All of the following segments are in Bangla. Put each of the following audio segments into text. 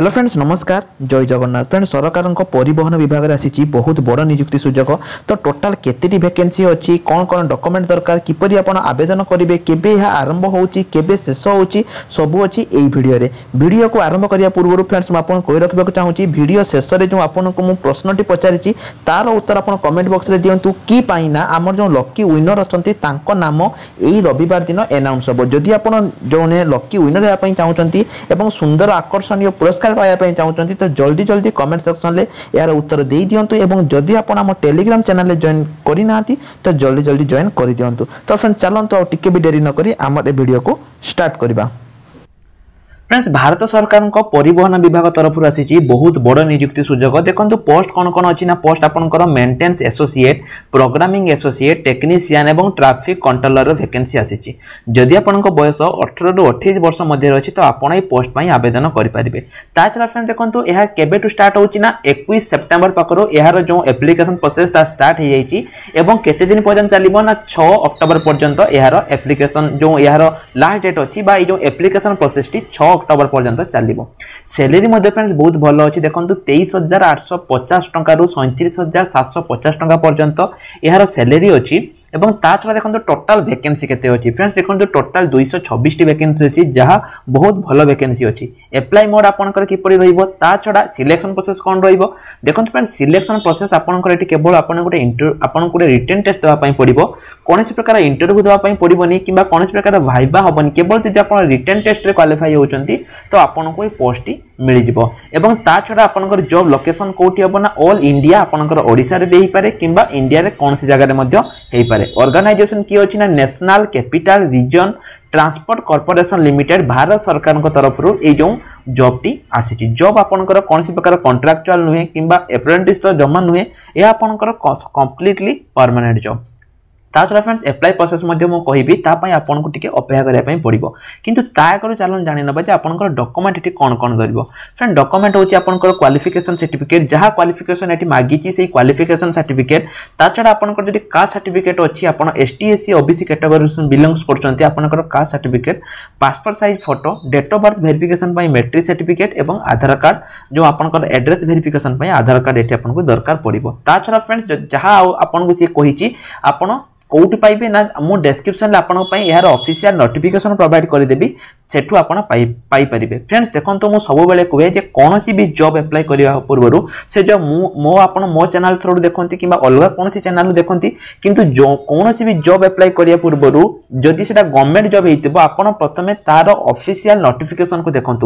হ্যালো ফ্রেন্ডস নমস্কার জয় জগন্নাথ ফ্রেন্ডস সরকারଙ୍କ ପରିବହନ ବିଭାଗରେ ଆସିଛି ବହୁତ ବଡ଼ ନିଯୁକ୍ତି ସୁଯୋଗ ତ ଟୋଟାଲ କେତେଟି ଭେକେନ୍ସି ଅଛି କ'ଣ କ'ଣ ଡକ୍ୟୁମେଣ୍ଟ ଦରକାର କିପରି ଆପଣ ଆବେଦନ କରିବେ କେବେ ଏହା ଆରମ୍ଭ ହେଉଛି କେବେ ଶେଷ ହେଉଛି ସବୁ ଅଛି ଏହି ଭିଡ଼ିଓରେ ଭିଡ଼ିଓକୁ ଆରମ୍ଭ କରିବା ପୂର୍ବରୁ ଫ୍ରେଣ୍ଡସ୍ ମୁଁ ଆପଣଙ୍କୁ କହି ରଖିବାକୁ ଚାହୁଁଛି ଭିଡ଼ିଓ ଶେଷରେ ଯେଉଁ ଆପଣଙ୍କୁ ମୁଁ ପ୍ରଶ୍ନଟି ପଚାରିଛି ତାର ଉତ୍ତର ଆପଣ କମେଣ୍ଟ ବକ୍ସରେ ଦିଅନ୍ତୁ କି ପାଇଁ ନା ଆମର ଯେଉଁ ଲକି ୱିନର ଅଛନ୍ତି ତାଙ୍କ ନାମ ଏହି ରବିବାର ଦିନ ଆନାଉନ୍ସ ହେବ ଯଦି ଆପଣ ଜଣେ ଲକି ୱିନର ହେବା ପାଇଁ ଚାହୁଁଛନ୍ତି ଏବଂ ସୁନ୍ଦର ଆକର୍ଷଣୀୟ ପୁରସ୍କାର ସର୍ଟକଟ୍ ପାଇବା ପାଇଁ ଚାହୁଁଛନ୍ତି ତ ଜଲ୍ଦି ଜଲ୍ଦି କମେଣ୍ଟ ସେକ୍ସନରେ ଏହାର ଉତ୍ତର ଦେଇଦିଅନ୍ତୁ ଏବଂ ଯଦି ଆପଣ ଆମ ଟେଲିଗ୍ରାମ ଚ୍ୟାନେଲରେ ଜଏନ୍ କରିନାହାନ୍ତି ତ ଜଲ୍ଦି ଜଲ୍ଦି ଜଏନ୍ କରିଦିଅନ୍ତୁ ତ ଫ୍ରେଣ୍ଡ ଚାଲନ୍ତୁ ଆଉ ଟିକେ ବି ଡେରି ନ କରି ଆମର ଏ ଭିଡ଼ିଓକୁ ଷ୍ଟାର୍ଟ କରିବା ফ্রেন্ডস ভারত সরকারଙ୍କ পরিবহন বিভাগ তরফর আসিছি বহুত বড় নিযুক্তি সুযোগ দেখন্তু পোস্ট কোন কোন আছে না পোস্ট আপনকৰ maintenance associate programming associate technician এবং ট্রাফিক কন্ট্রোলর ভ্যাকেন্সি আসিছি যদি আপনক বয়স 18 রু 28 বর্ষ মধ্যে রয়েছে তো আপন এই পোস্ট পাই আবেদন করি পারিবে তা ছাড়া ফ্রেন্ডস দেখন্তু এহা কেবে টু স্টার্ট হউছি না 21 সেপ্টেম্বর পাকরো এহার যে অ্যাপ্লিকেশন প্রসেস তা স্টার্ট হই যাইছি এবং কেতে দিন পর্যন্ত চালিব না 6 অক্টোবর পর্যন্ত এহার অ্যাপ্লিকেশন যে এহার লাস্ট ডেট অছি বা এই যে অ্যাপ্লিকেশন প্রসেসটি 6 অক্টোবর পর্যন্ত চালিব স্যালেরি মধ্যে ফ্রেন্ডস বহুত ভালো অছি দেখন্তু তেইশ হাজার আটশো পচাশ টঙ্কার সৈতিরিশ হাজার সাতশো পচাশ টঙ্কা পর্যন্ত এর স্যালেরি অছি এবং তাছাড়া দেখুন টোটাল ভ্যাকেন্সি কত অছি ফ্রেন্ডস দেখুন টোটাল দুইশ ছবিশটি ভ্যাকেন্সি অছি যা বহুত ভালো ভ্যাকেন্সি অছি এপ্লাই মোড আপনার কিপর রহব তাছাড়া সিলেকশন প্রোসেস কোন রহব দেখুন ফ্রেন্ডস সিলেকশন প্রোসেস আপনার এটি কেবল আপন গটে ইন্টর আপনার গোটে রিটেন টেস্ট দেওয়া পড়ব কোণী প্রকার পাই দেওয়া নি কিবা কোণী প্রকার ভাইবা হবনি কেবল যদি আপনার রিটেন টেস্টরে কোয়ালিফাই হচ্ছেন তো আপনক এই পোস্টটি মিলিযোগ এবং তাছাড়া আপনার জব লোকেশন কোটি হব না অল ইন্ডিয়া আপনার ওড়শার বি হয়ে পড়ে কিংবা ইন্ডিয়ার কোণী মধ্য হেই পড়ে পারে অর্গানাইজেশন কি হচ্ছে না National Capital Region Transport Corporation Limited Bharat সরকারଙ୍କ তরফରୁ এই ଯେଉଁ জବ୍টি ଆସିଛି ଜବ୍ ଆପଣଙ୍କର କୌଣସି ପ୍ରକାର କଣ୍ଟ୍ରାକ୍ଚୁଆଲ ନୁହେଁ କିମ୍ବା ଏପ୍ରେଣ୍ଟିସ୍ ତ ଜମା ନୁହେଁ ଏହା ଆପଣଙ୍କର କମ୍ପ୍ଲିଟଲି ପରମାନେଣ୍ଟ ଜବ୍ ତା ଛଡ଼ା ଫ୍ରେଣ୍ଡସ୍ ଆପ୍ଲାଏ ପ୍ରୋସେସ୍ ମଧ୍ୟ ମୁଁ କହିବି ତା ପାଇଁ ଆପଣଙ୍କୁ ଟିକେ ଅପେକ୍ଷା କରିବା ପାଇଁ ପଡ଼ିବ କିନ୍ତୁ ତା ଆଗରୁ ଚାଲନ୍ତୁ ଜାଣିନେବା ଯେ ଆପଣଙ୍କର ଡକୁମେଣ୍ଟ ଏଠି କ'ଣ କ'ଣ କରିବ ଫ୍ରେଣ୍ଡ ଡକୁମେଣ୍ଟ ହେଉଛି ଆପଣଙ୍କର କ୍ୱାଲିଫିକେସନ୍ ସାର୍ଟିଫିକେଟ୍ ଯାହା କ୍ୱାଲିଫିକେସନ୍ ଏଠି ମାଗିଛି ସେଇ କ୍ୱାଲିଫିକେସନ୍ ସାର୍ଟିଫିକେଟ୍ ତା ଛଡ଼ା ଆପଣଙ୍କର ଯଦି କାଷ୍ଟ ସାର୍ଟିଫିକେଟ୍ ଅଛି ଆପଣ S T S C OBC category belongs କରୁଛନ୍ତି ଆପଣଙ୍କର caste certificate passport size photo date of birth verification ପାଇଁ ମେଟ୍ରିକ୍ ସାର୍ଟିଫିକେଟ୍ ଏବଂ ଆଧାର କାର୍ଡ଼ ଯେଉଁ ଆପଣଙ୍କର ଆଡ୍ରେସ୍ ଭେରିଫିକେସନ୍ ପାଇଁ ଆଧାର କାର୍ଡ଼ ଏଠି ଆପଣଙ୍କୁ ଦରକାର ପଡ଼ିବ ତା ଛଡ଼ା ଫ୍ରେଣ୍ଡସ୍ ଯାହା ଆଉ ଆପଣଙ୍କୁ ସିଏ କହିଛି ଆପଣ কোউটি পাইবে না মু ডেসক্রিপশন আপনার এর অফিসিয়াল নোটিফিকেশন প্রোভাইড করে দেবি সেঠু আপনার পাইপারে ফ্রেন্ডস দেখুন মু সবুলে কুহে যে কোণী বি জব এপ্লাই করা পূর্বর সে জব মো আপনার মো চ্যানেল থ্রু দেখতে কিংবা অলগা কোণী চ্যানেল দেখতে কিন্তু কোণী বি জব এপ্লাই করা পূর্বর যদি সেটা গভর্নমেন্ট জব হয়েছে আপনার প্রথমে তার অফিসিয়াল নোটিফিকেসন কু দেখুন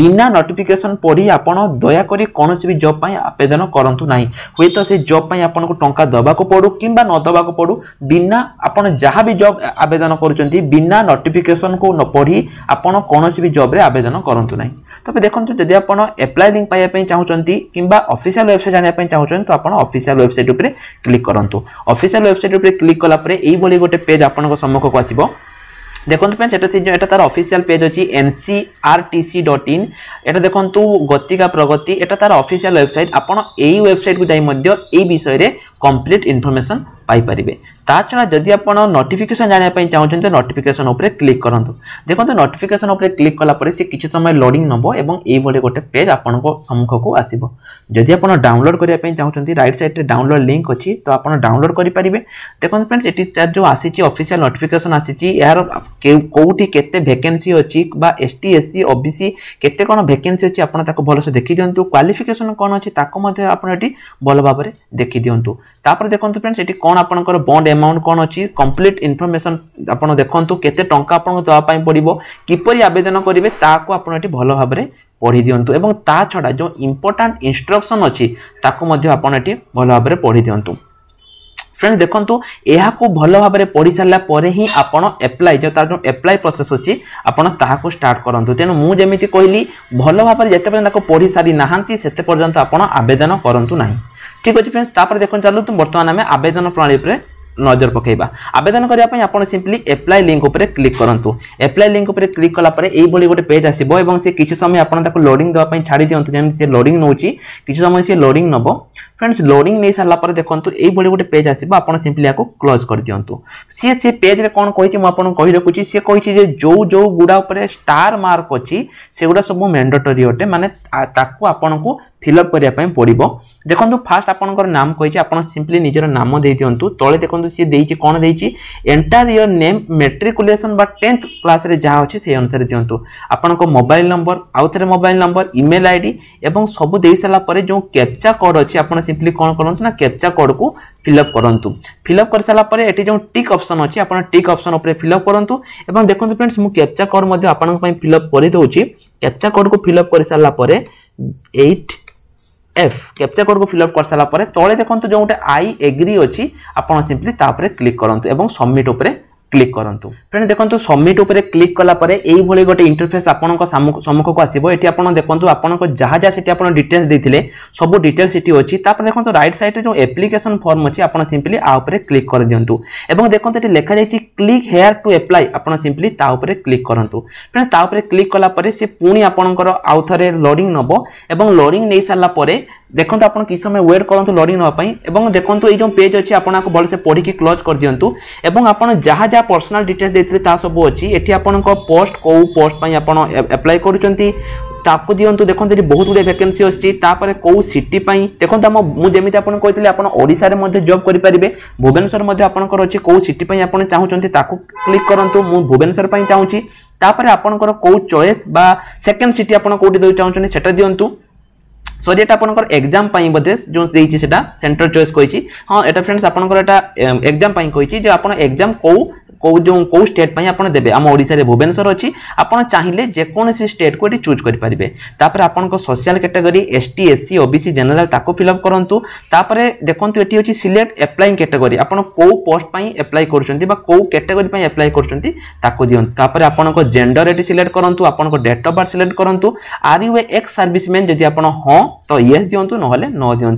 বিনা নোটিফিকেসন পড়ি আপনার দয়াকরি কোণী বি জব আবেদন করতু না হুয়েত সে জব আপনার টঙ্কা দেওয়া পড়ু কিংবা নদেওয়া পড়ু বিনা আপনার যা বি জব আবেদন করছেন বিনা নোটিফিকেসন কু নপড়ি আপনার ଆପଣ କୌଣସି ବି ଜବ୍ରେ ଆବେଦନ କରନ୍ତୁ ନାହିଁ ତେବେ ଦେଖନ୍ତୁ ଯଦି ଆପଣ ଆପ୍ଲାଏ ଲିଙ୍କ୍ ପାଇବା ପାଇଁ ଚାହୁଁଛନ୍ତି କିମ୍ବା ଅଫିସିଆଲ୍ ୱେବସାଇଟ୍ ଜାଣିବା ପାଇଁ ଚାହୁଁଛନ୍ତି ତ ଆପଣ ଅଫିସିଆଲ୍ ୱେବସାଇଟ୍ ଉପରେ କ୍ଲିକ୍ କରନ୍ତୁ ଅଫିସିଆଲ୍ ୱେବସାଇଟ୍ ଉପରେ କ୍ଲିକ୍ କଲା ପରେ ଏଇଭଳି ଗୋଟେ ପେଜ୍ ଆପଣଙ୍କ ସମ୍ମୁଖକୁ ଆସିବ দেখুন ফ্রেন্ডস এটা সেই এটা তার অফিসিয়াল পেজ অছি এনসিআরটিসি ডট ইন এটা দেখুন গতিকা প্রগতি এটা তার অফিসিয়াল ওয়েবসাইট আপনার এই ওয়েবসাইট যাই মধ্যে এই বিষয়ে কমপ্লিট ইনফরমেসন পাইপারে তা ছড়া যদি আপনার নোটিফিকেসন জাঁয়া চাহুন নোটিফিকেসন উপরে ক্লিক করতু দেখুন নোটিফিকেসন উপরে ক্লিক কলাপরে সে কিছু সময় লোডিং নব এবং এইভাবে গোটে পেজ আপনার সম্মুখকু আসব যদি আপনার ডাউনলোড করা চাহুন রাইট সাইডে ডাউনলোড লিঙ্ক অছি তো আপনার ডাউনলোড করে পারে দেখুন ফ্রেন্ডস এটি তার যে আসিছে অফিসিয়াল নোটিফিকেসন আসিছে এর কোটি কেতে ভ্যাকেন্সি অছি বা এসটি এসসি ওবিসি কেতে কোণ ভ্যাকেন্সি অছি আপনার তাকে ভালসে দেখি দিও কোয়ালিফিকেসন কোণ অছি তাকে আপনার এটি ভালো ভাবে দেখি দিও তাপরে দেখন্তু ফ্রেন্ডস এটি কোন আপনকৰ বন্ড এমাউন্ট কোন আছে কমপ্লিট ইনফরমেশন আপন দেখন্তু কেতে টঙ্কা আপন দবা পাই পড়িব কিপৰি আবেদন কৰিবে তাকো আপন এটি ভাল ভাৱৰে পঢ়ি দিয়ন্তু এবং তা ছড়া যে ইম্পর্টাট ইনস্ট্রকশন অছি তাকো মধ্য আপন এটি ভাল ভাৱৰে পঢ়ি দিয়ন্তু ফ্রেন্ড দেখন্তু এহাকু ভাল ভাবে পড়ি সারা পরে হি আপন এপ্লাই যে তার যে এপ্লাই প্রসেস অছি আপন তাহাকু স্টার্ট করন্তু তেনু মু যেমিতি কইলি ভাল ভাবে যেতে পর্যন্ত তাকে পড়ি সারি নাহান্তি সেতে পর্যন্ত আপন আবেদন করন্তু নাহি ঠিক আছে ফ্রেন্ডস তাপরে দেখুন ଚାଲନ୍ତୁ ବର୍ତ୍ତମାନ ଆମେ ଆବେଦନ ପ୍ରଣାଳୀ ଉପରେ ନଜର ପକାଇବା ଆବେଦନ କରିବା ପାଇଁ ଆପଣ ସିମ୍ପଲି ଆପ୍ଲାଏ ଲିଙ୍କ ଉପରେ କ୍ଲିକ୍ କରନ୍ତୁ ଆପ୍ଲାଏ ଲିଙ୍କ ଉପରେ କ୍ଲିକ୍ କଲା ପରେ ଏଇଭଳି ଗୋଟେ ପେଜ୍ ଆସିବ ଏବଂ ସେ କିଛି ସମୟ ଆପଣ ତାକୁ ଲୋଡ଼ିଂ ଦେବା ପାଇଁ ଛାଡ଼ି ଦିଅନ୍ତୁ ଯେମିତି ସେ ଲୋଡ଼ିଂ ନେଉଛି କିଛି ସମୟ ସେ ଲୋଡ଼ିଂ ନେବ ফ্রেন্ডস ଲୋଡିଂ ନେଇସାରିଲା ପରେ ଦେଖନ୍ତୁ ଏଇଭଳି ଗୋଟେ ପେଜ୍ ଆସିବ ଆପଣ ସିମ୍ପଲି ୟାକୁ କ୍ଲୋଜ୍ କରିଦିଅନ୍ତୁ ସିଏ ସେ ପେଜ୍ରେ କ'ଣ କହିଛି ମୁଁ ଆପଣଙ୍କୁ କହି ରଖୁଛି ସିଏ କହିଛି ଯେ ଯେଉଁ ଯେଉଁ ଗୁଡ଼ା ଉପରେ ଷ୍ଟାର୍ ମାର୍କ ଅଛି ସେଗୁଡ଼ା ସବୁ ମ୍ୟାଣ୍ଡଟୋରୀ ଅଟେ ମାନେ ତାକୁ ଆପଣଙ୍କୁ ଫିଲ୍ଅପ୍ କରିବା ପାଇଁ ପଡ଼ିବ ଦେଖନ୍ତୁ ଫାର୍ଷ୍ଟ ଆପଣଙ୍କର ନାମ କହିଛି ଆପଣ ସିମ୍ପଲି ନିଜର ନାମ ଦେଇ ଦିଅନ୍ତୁ ତଳେ ଦେଖନ୍ତୁ ସିଏ ଦେଇଛି କ'ଣ ଦେଇଛି ଏଣ୍ଟାର ଇୟର ନେମ୍ ମେଟ୍ରିକୁଲେସନ୍ ବା ଟେନ୍ଥ କ୍ଲାସ୍ରେ ଯାହା ଅଛି ସେଇ ଅନୁସାରେ ଦିଅନ୍ତୁ ଆପଣଙ୍କ ମୋବାଇଲ୍ ନମ୍ବର ଆଉ ଥରେ ମୋବାଇଲ୍ ନମ୍ବର ଇମେଲ୍ ଆଇ ଡ଼ି ଏବଂ ସବୁ ଦେଇସାରିଲା ପରେ ଯେଉଁ କ୍ୟାପ୍ଚା କୋଡ଼୍ ଅଛି ଆପଣ ସିମ୍ପଲି କ'ଣ କରନ୍ତୁ ନା କ୍ୟାପ୍ଚା କୋଡ଼କୁ ଫିଲ୍ଅପ୍ କରନ୍ତୁ ଫିଲ୍ଅପ୍ କରିସାରିଲା ପରେ ଏଠି ଯେଉଁ ଟିକ୍ ଅପସନ୍ ଅଛି ଆପଣ ଟିକ୍ ଅପସନ୍ ଉପରେ ଫିଲ୍ଅପ୍ କରନ୍ତୁ ଏବଂ ଦେଖନ୍ତୁ ଫ୍ରେଣ୍ଡସ୍ ମୁଁ କ୍ୟାପ୍ଚା କୋଡ଼ ମଧ୍ୟ ଆପଣଙ୍କ ପାଇଁ ଫିଲ୍ଅପ୍ କରିଦେଉଛି କ୍ୟାପ୍ଚା କୋଡ଼କୁ ଫିଲ୍ଅପ୍ କରିସାରିଲା ପରେ ଏଇଟ୍ এফ ক্যাপচা কোডকে ফিল আপ করে সারা পরে তলে দেখুন যে গোটে আই এগ্রি অছি আপনার সিম্পলি তাপরে ক্লিক করতু এবং সবমিট উপরে ক্লিক করতু ফ্রেন্ড দেখুন সবমিট উপরে ক্লিক কলাপরে এইভাবে গোটে ইন্টরফেস আপনার সম্মুখক আসব এটি আপনার দেখুন আপনার যা যা সেটি আপনার ডিটেলস দিয়ে সব ডিটেলস সেটি অছি তাপরে দেখুন রাইট সাইডে যে এপ্লিকেশন ফর্ম অছে আপনার সিম্পলি আ উপরে ক্লিক করে দিও এবং দেখুন এটি লেখা যাই ক্লিক হেয়ার টু এপ্লাই আপনার সিম্পলি তা উপরে ক্লিক করতু ফ্রেন্ড তা উপরে ক্লিক কলাপরে সে পুঁ আপনার আউথরে লোডিং নব এবং লোডিং নেই সারা পরে দেখুন আপনার কিছু সময় ওয়েট করতু লড়ি নেওয়া এবং দেখুন এই যে পেজ অছি আপনার ভালসে পড়ি ক্লোজ করে দিও এবং আপনার যা যা পর্সনাল ডিটেলস দিয়ে তা সবু অছি এটি আপনার পোস্ট কেউ পোস্ট আপনার আপ্লাই করছেন তাকে দিও দেখুন এটি বহুত গুড়িয়ে ভ্যাকেন্সি আসছে তাপরে কেউ সিটি পাই দেখুন আমি যেমি আপনার কে আপনার ওড়শার মধ্যে জব করে পারে ভুবনেশ্বর মধ্যে আপনার অছে কেউ সিটি পাই আপনার চাহুন তাকে ক্লিক করতু মু ভুবনেশ্বর চাহুছি তাপরে আপনার কেউ চয়েস বা সেকেন্ড সিটি আপনার কোটি চাহুন সেটা দিও ସରି ଏଇଟା ଆପଣଙ୍କର ଏକ୍ଜାମ୍ ପାଇଁ ବୋଧେ ଯେଉଁ ଦେଇଛି ସେଇଟା ସେଣ୍ଟର ଚଏସ୍ କହିଛି ହଁ ଏଇଟା ଫ୍ରେଣ୍ଡସ୍ ଆପଣଙ୍କର ଏଇଟା ଏକ୍ଜାମ୍ ପାଇଁ କହିଛି ଯେ ଆପଣ ଏକ୍ଜାମ୍ କେଉଁ কেউ যে কেউ স্টেট পাই আপনার দেবে আমার ওড়শার ভুবনেশ্বর অছি আপনার চাইলে যেকোনসি স্টেট কু এটি চুজ করে পারবে তাপরে আপনার social category ST SC OBC general তাকে ফিল আপ করতু তাপরে দেখুন এটি হচ্ছে সিলেক্ট এপ্লাইং ক্যাটেগরি আপনার কেউ পোস্ট পাই এপ্লাই করছেন বা কেউ ক্যাটেগরি পাই এপ্লাই করছেন তাকে দিও তাপরে আপনার জেন্ডর এটি সিলেক্ট করতু আপনার ডেট অফ বার্থ সিলেক্ট করতু আর ইউ এক্স সার্ভিসম্যান যদি আপনার হ্যাঁ তো ইয়েস দিও নহলে ন দিও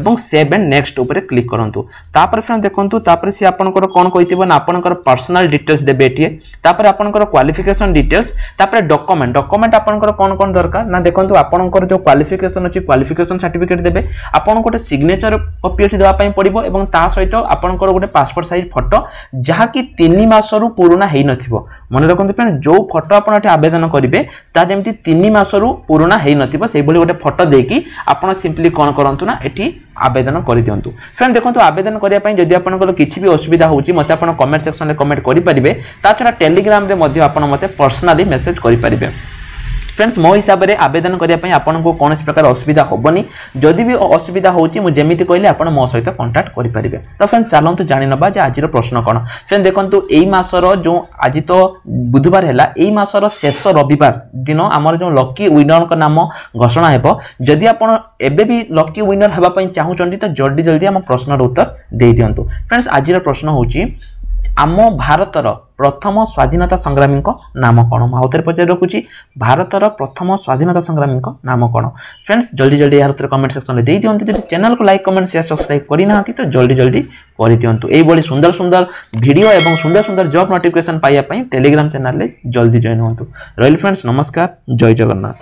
এবং সেভ এন্ড নেক্সট উপরে ক্লিক করতু তাপরে ফ্রেন্ড দেখুন তাপরে সি আপনার কোণ কইথিব না আপনার পার্সন पर्सनाल डिटेल्स देवे ये तापर आपंकर क्वाफिकेसन डिटेल्स तापर डकुमेंट डकुमेंट आपंकर कौन कौन दरकार ना देखो आपंकर जो क्वाफिकेसन अच्छी क्वाफिकेसन सर्टिफिकेट देते आपको गोटे सिग्नेचर कपी अच्छी देवाई पड़ो और सहित आपंकर गोटे पासपोर्ट सैज फटो जहाँकि तीन मसरू पुराणा हो ମନେ ରଖନ୍ତୁ ଫ୍ରେଣ୍ଡ ଯେଉଁ ଫଟୋ ଆପଣ ଏଠି ଆବେଦନ କରିବେ ତା ଯେମିତି ତିନି ମାସରୁ ପୁରୁଣା ହୋଇନଥିବ ସେଇଭଳି ଗୋଟେ ଫଟୋ ଦେଇକି ଆପଣ ସିମ୍ପଲି କ'ଣ କରନ୍ତୁ ନା ଏଠି আবেদন করে দিও ফ্রেন্ড দেখুন আবেদন করা যদি আপনার কিছু বি অসুবিধা হচ্ছে মতো আপনার কমেন্ট সেকশনে কমেন্ট করে পেয়ে তা ছড়া টেলিগ্রামে আপনার মতো পর্সনালি মেসেজ করে পেয়ে ফ্রেন্ডস মো হিসাবে আবেদন করা আপনার কোণী প্রকার অসুবিধা হবনি যদি বি অসুবিধা হচ্ছে মু যেমি কহিলি আপনার মো সহ কন্টাক্ট করে পেয়ে তো ফ্রেন্ডস চালু জাঁ নেবা যে আজির প্রশ্ন কোণ ফ্রেন্ড দেখুন এই মাসর যে আজি তো বুধবার হল এই মাসর শেষ রবিবার দিন আমার যে লকি উইনর নাম ঘোষণা হব যদি আপনার এবে বি লকি উইনর হওয়া চাহুন তো জলদি জলদি আমার প্রশ্নর উত্তর দিয়ে দিও ফ্রেন্ডস আজির প্রশ্ন হচ্ছে ଆମ ଭାରତର ପ୍ରଥମ ସ୍ୱାଧୀନତା ସଂଗ୍ରାମୀଙ୍କ ନାମ କ'ଣ ମୁଁ ଆଉଥରେ ପଚାରି ରଖୁଛି ଭାରତର ପ୍ରଥମ ସ୍ୱାଧୀନତା ସଂଗ୍ରାମୀଙ୍କ ନାମ କ'ଣ ଫ୍ରେଣ୍ଡସ୍ ଜଲ୍ଦି ଜଲ୍ଦି ଏହାର ଉତ୍ତର କମେଣ୍ଟ ସେକ୍ସନରେ ଦେଇ ଦିଅନ୍ତୁ ଯଦି ଚ୍ୟାନେଲକୁ ଲାଇକ୍ କମେଣ୍ଟ ସେୟାର ସବସ୍କ୍ରାଇବ୍ କରିନାହାନ୍ତି ତ ଜଲ୍ଦି ଜଲ୍ଦି କରିଦିଅନ୍ତୁ ଏଇଭଳି ସୁନ୍ଦର ସୁନ୍ଦର ଭିଡ଼ିଓ ଏବଂ ସୁନ୍ଦର ସୁନ୍ଦର ଜବ୍ ନୋଟିଫିକେସନ୍ ପାଇବା ପାଇଁ ଟେଲିଗ୍ରାମ ଚ୍ୟାନେଲରେ ଜଲ୍ଦି ଜଏନ୍ ହୁଅନ୍ତୁ ରହିଲି ଫ୍ରେଣ୍ଡସ୍ ନମସ୍କାର ଜୟ ଜଗନ୍ନାଥ